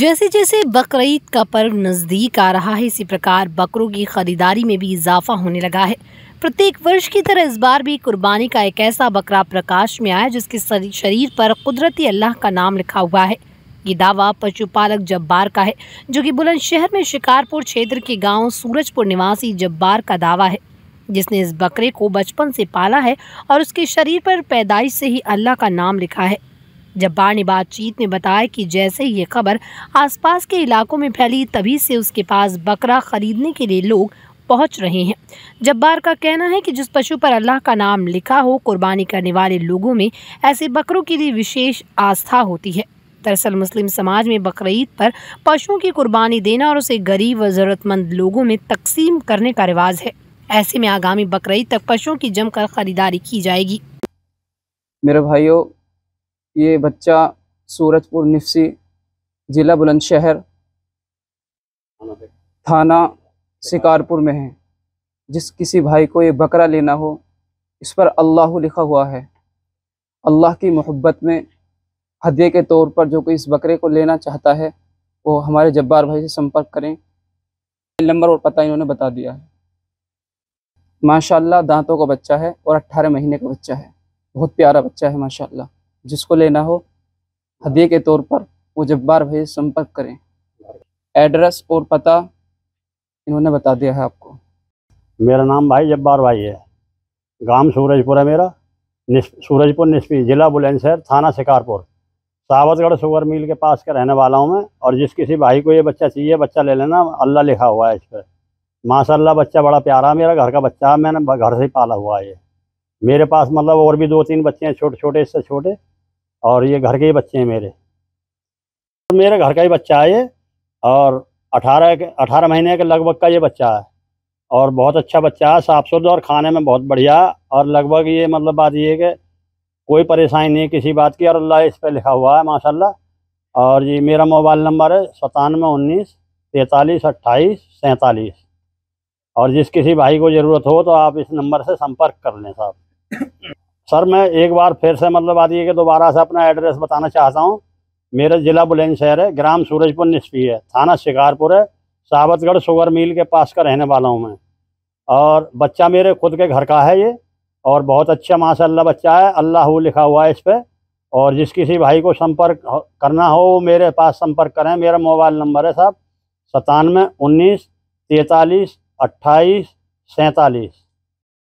जैसे जैसे बकरीद का पर्व नज़दीक आ रहा है इसी प्रकार बकरों की ख़रीदारी में भी इजाफा होने लगा है प्रत्येक वर्ष की तरह इस बार भी कुर्बानी का एक ऐसा बकरा प्रकाश में आया जिसके शरीर पर कुदरती अल्लाह का नाम लिखा हुआ है ये दावा पशुपालक जब्बार का है जो कि बुलंदशहर में शिकारपुर क्षेत्र के गाँव सूरजपुर निवासी जब्बार का दावा है जिसने इस बकरे को बचपन से पाला है और उसके शरीर पर पैदाइश से ही अल्लाह का नाम लिखा है जब्बार ने बातचीत में बताया कि जैसे ही ये खबर आसपास के इलाकों में फैली तभी से उसके पास बकरा खरीदने के लिए लोग पहुंच रहे हैं जब्बार का कहना है कि जिस पशु पर अल्लाह का नाम लिखा हो कुर्बानी करने वाले लोगों में ऐसे बकरों के लिए विशेष आस्था होती है दरअसल मुस्लिम समाज में बकरीद पर पशुओं की कुर्बानी देना और उसे गरीब व ज़रूरतमंद लोगों में तकसीम करने का रिवाज है ऐसे में आगामी बकरीद तक पशुओं की जमकर खरीदारी की जाएगी मेरे भाइयों ये बच्चा सूरजपुर निफसी ज़िला बुलंदशहर थाना शिकारपुर में है जिस किसी भाई को ये बकरा लेना हो इस पर अल्लाह लिखा हुआ है अल्लाह की मोहब्बत में हदे के तौर पर जो कोई इस बकरे को लेना चाहता है वो हमारे जब्बार भाई से संपर्क करें नंबर और पता इन्होंने बता दिया है माशाल्लाह दांतों का बच्चा है और 18 महीने का बच्चा है बहुत प्यारा बच्चा है माशाल्लाह जिसको लेना हो हदिये के तौर पर वो जब्बार भाई संपर्क करें एड्रेस और पता इन्होंने बता दिया है आपको मेरा नाम भाई जब्बार भाई है गांव सूरजपुर है मेरा सूरजपुर निस्पी जिला बुलंदशहर थाना शिकारपुर सावतगढ़ शुगर मिल के पास का रहने वाला हूं मैं और जिस किसी भाई को ये बच्चा चाहिए बच्चा ले लेना अल्लाह लिखा हुआ है इस पर माशाल्लाह बच्चा बड़ा प्यारा मेरा घर का बच्चा है मैंने घर से पाला हुआ है ये मेरे पास मतलब और भी दो तीन बच्चे हैं छोटे छोटे इससे छोटे और ये घर के ही बच्चे हैं मेरे मेरे घर का ही बच्चा है ये और अठारह के अठारह महीने के लगभग का ये बच्चा है और बहुत अच्छा बच्चा है साफ सुथरा और खाने में बहुत बढ़िया और लगभग ये मतलब बात ये है कि कोई परेशानी नहीं किसी बात की और अल्लाह इस पर लिखा हुआ है माशाल्लाह और ये मेरा मोबाइल नंबर है सतानवे उन्नीस तैंतालीस अट्ठाईस सैंतालीस और जिस किसी भाई को ज़रूरत हो तो आप इस नंबर से संपर्क कर लें साहब सर मैं एक बार फिर से मतलब आदि के दोबारा से अपना एड्रेस बताना चाहता हूँ मेरा ज़िला बुलंदशहर है ग्राम सूरजपुर निस्फी है थाना शिकारपुर है साबतगढ़ शुगर मिल के पास का रहने वाला हूँ मैं और बच्चा मेरे खुद के घर का है ये और बहुत अच्छा माशाला बच्चा है अल्लाह लिखा हुआ है इस पर और जिस किसी भाई को संपर्क करना हो वो मेरे पास संपर्क करें मेरा मोबाइल नंबर है साहब सतानवे उन्नीस तैतालीस अट्ठाईस सैंतालीस